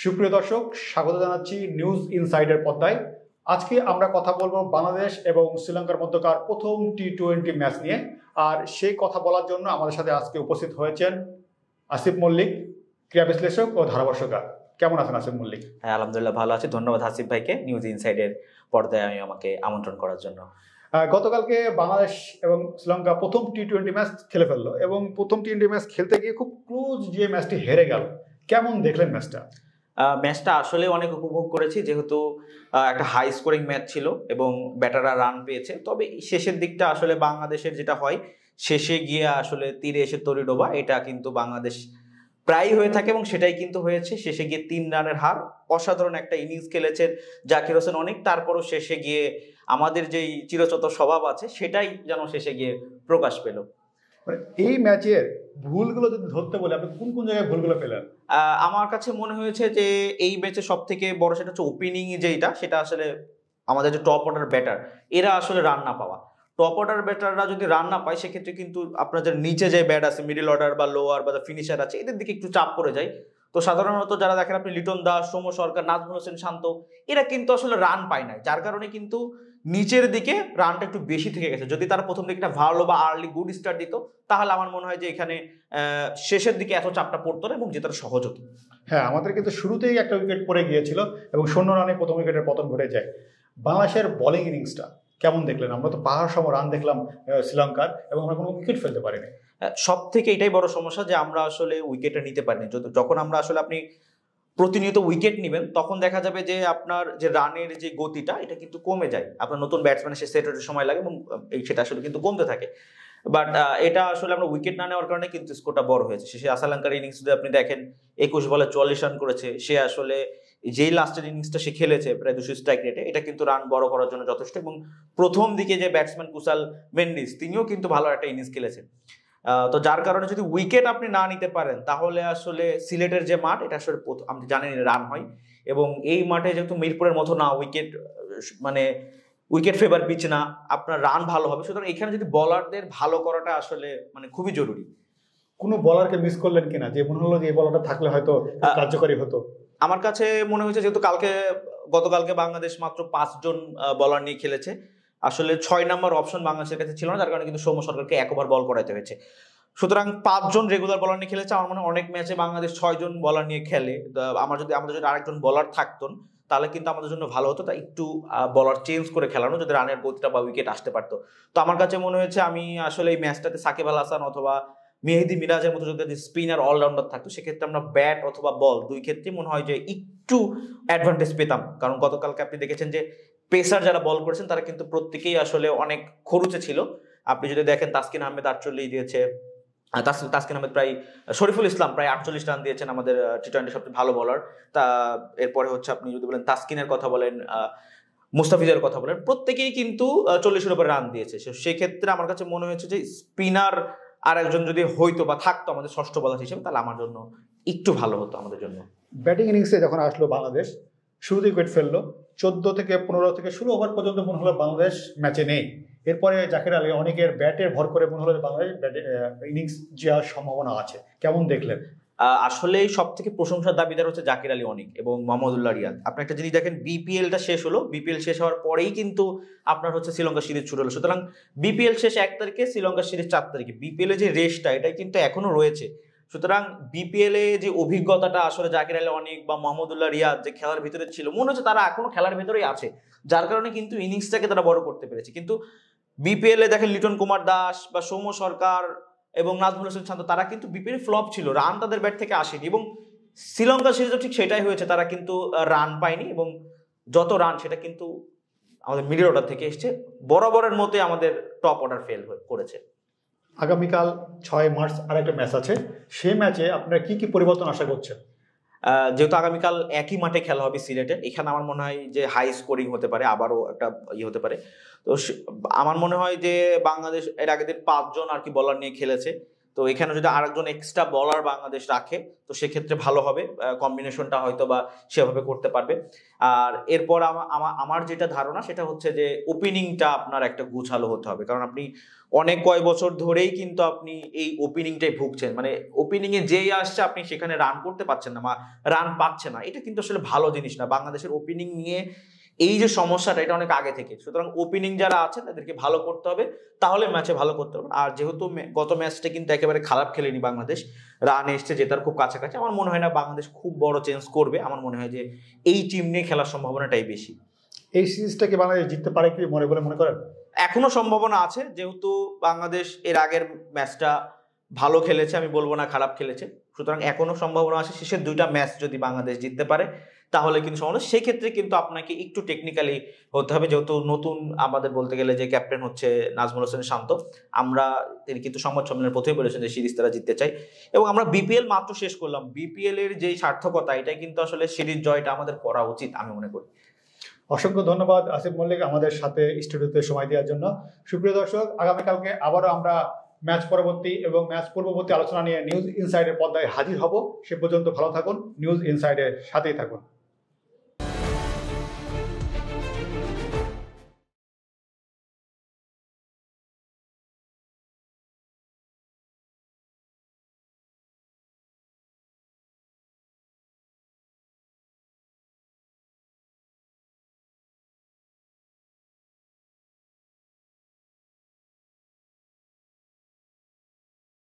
সুপ্রিয় দর্শক স্বাগত জানাচ্ছি নিউজ ইনসাইডের পর্দায় আজকে আমরা কথা বলবো বাংলাদেশ এবং শ্রীলঙ্কার মধ্যকার প্রথম টি টোয়েন্টি ম্যাচ নিয়ে আর সেই কথা বলার জন্য আমাদের সাথে আজকে উপস্থিত হয়েছেন আসিফ মল্লিক ক্রীড়া বিশ্লেষক ও ধারাবর্ষকার কেমন আছেন আসিফ মল্লিক হ্যাঁ আলহামদুলিল্লাহ ভালো আছি ধন্যবাদ আসিফ ভাইকে নিউজ ইনসাইডের পর্দায় আমি আমাকে আমন্ত্রণ করার জন্য গতকালকে বাংলাদেশ এবং শ্রীলঙ্কা প্রথম টি টোয়েন্টি ম্যাচ খেলে ফেললো এবং প্রথম টি টোয়েন্টি ম্যাচ খেলতে গিয়ে খুব ক্লোজ যে ম্যাচটি হেরে গেল কেমন দেখলেন ম্যাচটা ম্যাচটা আসলে অনেক উপভোগ করেছি যেহেতু একটা হাই স্কোরিং ম্যাচ ছিল এবং ব্যাটাররা রান পেয়েছে তবে শেষের দিকটা আসলে বাংলাদেশের যেটা হয় শেষে গিয়ে আসলে তীরে এসে তরি ডোবা এটা কিন্তু বাংলাদেশ প্রায় হয়ে থাকে এবং সেটাই কিন্তু হয়েছে শেষে গিয়ে তিন রানের হার অসাধারণ একটা ইনিংস খেলেছে জাকির হোসেন অনেক তারপরও শেষে গিয়ে আমাদের যেই চিরচত স্বভাব আছে সেটাই যেন শেষে গিয়ে প্রকাশ পেলো মানে এই ম্যাচের ভুলগুলো যদি ধরতে বলে আপনি কোন কোন জায়গায় ভুলগুলো পেলেন আমার কাছে মনে হয়েছে যে এই ম্যাচে সব থেকে বড় সেটা হচ্ছে ওপেনিং যেটা সেটা আসলে আমাদের যে টপ অর্ডার ব্যাটার এরা আসলে রান না পাওয়া টপ অর্ডার ব্যাটাররা যদি রান না পায় সেক্ষেত্রে কিন্তু আপনাদের নিচে যে ব্যাট আছে মিডিল অর্ডার বা লোয়ার বা ফিনিশার আছে এদের দিকে একটু চাপ পড়ে যায় তো সাধারণত যারা দেখেন আপনি লিটন দাস সৌম্য সরকার নাজমুল হোসেন শান্ত এরা কিন্তু আসলে রান পায় না যার কারণে কিন্তু নিচের দিকে রানটা একটু বেশি থেকে গেছে যদি তারা প্রথম দিকটা ভালো বা আর্লি গুড স্টার্ট দিত তাহলে আমার মনে হয় যে এখানে শেষের দিকে এত চাপটা পড়তো না এবং জেতার সহজ হতো হ্যাঁ আমাদের কিন্তু শুরুতেই একটা উইকেট পড়ে গিয়েছিল এবং শূন্য রানে প্রথম উইকেটের পতন ঘটে যায় বাংলাদেশের বলিং ইনিংসটা কেমন দেখলেন আমরা তো পাহাড় সম রান দেখলাম শ্রীলঙ্কার এবং আমরা কোনো উইকেট ফেলতে পারিনি সব থেকে এটাই বড় সমস্যা যে আমরা আসলে উইকেটটা নিতে পারিনি যখন আমরা আসলে আপনি প্রতিনিয়ত উইকেট নেবেন তখন দেখা যাবে যে আপনার যে রানের যে গতিটা এটা কিন্তু কমে যায় আপনার নতুন ব্যাটসম্যান সে সেট হতে সময় লাগে এবং সেটা আসলে কিন্তু কমতে থাকে বাট এটা আসলে আমরা উইকেট না নেওয়ার কারণে কিন্তু স্কোরটা বড় হয়েছে সে আসালঙ্কার ইনিংস যদি আপনি দেখেন একুশ বলে চল্লিশ রান করেছে সে আসলে যেই লাস্টের ইনিংসটা সে খেলেছে প্রায় দুশো স্ট্রাইক রেটে এটা কিন্তু রান বড় করার জন্য যথেষ্ট এবং প্রথম দিকে যে ব্যাটসম্যান কুশাল মেন্ডিস তিনিও কিন্তু ভালো একটা ইনিংস খেলেছেন তো যার কারণে যদি উইকেট আপনি না নিতে পারেন তাহলে আসলে সিলেটের যে মাঠ এটা আসলে আপনি জানেন রান হয় এবং এই মাঠে যেহেতু মিরপুরের মতো না উইকেট মানে উইকেট ফেভার পিচ না আপনার রান ভালো হবে সুতরাং এখানে যদি বলারদের ভালো করাটা আসলে মানে খুবই জরুরি কোনো বলারকে মিস করলেন কিনা যে মনে হলো যে এই বলারটা থাকলে হয়তো কার্যকরী হতো আমার কাছে মনে হয়েছে যেহেতু কালকে গতকালকে বাংলাদেশ মাত্র পাঁচজন বলার নিয়ে খেলেছে আসলে ছয় নম্বর অপশন বাংলাদেশের কাছে ছিল না যার কারণে কিন্তু সৌম্য সরকারকে একবার বল করাতে হয়েছে সুতরাং পাঁচজন রেগুলার বলার নিয়ে খেলেছে আমার মনে হয় অনেক ম্যাচে বাংলাদেশ ছয়জন বলার নিয়ে খেলে আমার যদি আমাদের যদি আরেকজন বলার থাকতেন তাহলে কিন্তু আমাদের জন্য ভালো হতো তা একটু বলার চেঞ্জ করে খেলানো যদি রানের গতিটা বা উইকেট আসতে পারতো তো আমার কাছে মনে হয়েছে আমি আসলে এই ম্যাচটাতে সাকিব আল হাসান অথবা মেহেদি মিরাজের মতো যদি স্পিনার অলরাউন্ডার থাকতো সেক্ষেত্রে আমরা ব্যাট অথবা বল দুই ক্ষেত্রে মনে হয় যে একটু অ্যাডভান্টেজ পেতাম কারণ গতকালকে আপনি দেখেছেন যে পেসার যারা বল করেছেন তারা কিন্তু প্রত্যেকেই আসলে অনেক খরুচে ছিল আপনি যদি দেখেন তাসকিন আহমেদ আটচল্লিশ দিয়েছে তাসকিন আহমেদ প্রায় শরীফুল ইসলাম প্রায় আটচল্লিশ রান দিয়েছেন আমাদের টি টোয়েন্টি সবচেয়ে ভালো বলার তা এরপরে হচ্ছে আপনি যদি বলেন তাসকিনের কথা বলেন মুস্তাফিজের কথা বলেন প্রত্যেকেই কিন্তু চল্লিশের উপরে রান দিয়েছে সেক্ষেত্রে আমার কাছে মনে হয়েছে যে স্পিনার আর একজন যদি হইতো বা থাকতো আমাদের ষষ্ঠ বলার হিসেবে তাহলে আমার জন্য একটু ভালো হতো আমাদের জন্য ব্যাটিং ইনিংসে যখন আসলো বাংলাদেশ শুরুতেই উইকেট ফেললো চোদ্দ থেকে পনেরো থেকে ষোলো ওভার পর্যন্ত মনে হলো বাংলাদেশ ম্যাচে নেই এরপরে জাকির আলী অনেকের ব্যাটের ভর করে মনে হলো বাংলাদেশ ইনিংস যাওয়ার সম্ভাবনা আছে কেমন দেখলেন আসলে সব থেকে প্রশংসার দাবিদার হচ্ছে জাকির আলী অনেক এবং মোহাম্মদুল্লাহ রিয়াদ আপনি একটা জিনিস দেখেন বিপিএলটা শেষ হলো বিপিএল শেষ হওয়ার পরেই কিন্তু আপনার হচ্ছে শ্রীলঙ্কা সিরিজ শুরু হলো সুতরাং বিপিএল শেষ এক তারিখে শ্রীলঙ্কা সিরিজ চার তারিখে বিপিএলের যে রেসটা এটাই কিন্তু এখনও রয়েছে সুতরাং বিপিএল এ যে অভিজ্ঞতাটা আসলে জাকির আলী অনেক বা মোহাম্মদুল্লাহ রিয়াদ যে খেলার ভিতরে ছিল মনে হচ্ছে তারা এখনো খেলার ভিতরেই আছে যার কারণে কিন্তু ইনিংসটাকে তারা বড় করতে পেরেছে কিন্তু বিপিএল এ দেখেন লিটন কুমার দাস বা সৌম্য সরকার এবং নাজমুল হোসেন শান্ত তারা কিন্তু বিপিএল ফ্লপ ছিল রান তাদের ব্যাট থেকে আসেনি এবং শ্রীলঙ্কা সিরিজও ঠিক সেটাই হয়েছে তারা কিন্তু রান পায়নি এবং যত রান সেটা কিন্তু আমাদের মিডিল অর্ডার থেকে এসছে বরাবরের মতোই আমাদের টপ অর্ডার ফেল করেছে আগামীকাল ছয় মার্চ আর একটা ম্যাচ আছে সেই ম্যাচে আপনারা কি কি পরিবর্তন আশা করছেন যেহেতু আগামীকাল একই মাঠে খেলা হবে সিলেটে এখানে আমার মনে হয় যে হাই স্কোরিং হতে পারে আবারও একটা ইয়ে হতে পারে তো আমার মনে হয় যে বাংলাদেশ এর আগের দিন পাঁচজন আর কি বলার নিয়ে খেলেছে তো এখানে যদি আরেকজন এক্সট্রা বলার বাংলাদেশ রাখে তো সেক্ষেত্রে ভালো হবে কম্বিনেশনটা হয়তো বা সেভাবে করতে পারবে আর এরপর আমার আমার যেটা ধারণা সেটা হচ্ছে যে ওপেনিংটা আপনার একটা গুছালো হতে হবে কারণ আপনি অনেক কয় বছর ধরেই কিন্তু আপনি এই ওপেনিংটাই ভুগছেন মানে ওপেনিংয়ে যেই আসছে আপনি সেখানে রান করতে পারছেন না বা রান পাচ্ছে না এটা কিন্তু আসলে ভালো জিনিস না বাংলাদেশের ওপেনিং নিয়ে এই যে সমস্যাটা এটা অনেক আগে থেকে সুতরাং ওপেনিং যারা আছে তাদেরকে ভালো করতে হবে তাহলে ম্যাচে ভালো করতে হবে আর যেহেতু গত ম্যাচটা কিন্তু একেবারে খারাপ খেলেনি বাংলাদেশ রান এসছে জেতার খুব কাছাকাছি আমার মনে হয় না বাংলাদেশ খুব বড় চেঞ্জ করবে আমার মনে হয় যে এই টিম নিয়ে খেলার সম্ভাবনাটাই বেশি এই সিরিজটাকে বাংলাদেশ জিততে পারে কি মনে করে মনে করেন এখনো সম্ভাবনা আছে যেহেতু বাংলাদেশ এর আগের ম্যাচটা ভালো খেলেছে আমি বলবো না খারাপ খেলেছে সুতরাং এখনো সম্ভাবনা আছে শেষের দুইটা ম্যাচ যদি বাংলাদেশ জিততে পারে তাহলে কিন্তু সমস্যা সেক্ষেত্রে কিন্তু আপনাকে একটু টেকনিক্যালি হতে হবে যেহেতু নতুন আমাদের বলতে গেলে যে ক্যাপ্টেন হচ্ছে নাজমুল হোসেন শান্ত আমরা তিনি কিন্তু সংবাদ সম্মেলনের প্রথমে বলেছেন যে সিরিজ তারা জিততে চাই এবং আমরা বিপিএল মাত্র শেষ করলাম বিপিএল এর যে সার্থকতা এটাই কিন্তু আসলে সিরিজ জয়টা আমাদের করা উচিত আমি মনে করি অসংখ্য ধন্যবাদ আসিফ মল্লিক আমাদের সাথে স্টুডিওতে সময় দেওয়ার জন্য সুপ্রিয় দর্শক আগামীকালকে আবারও আমরা ম্যাচ পরবর্তী এবং ম্যাচ পূর্ববর্তী আলোচনা নিয়ে নিউজ ইনসাইডের পর্দায় হাজির হব সে পর্যন্ত ভালো থাকুন নিউজ ইনসাইডের সাথেই থাকুন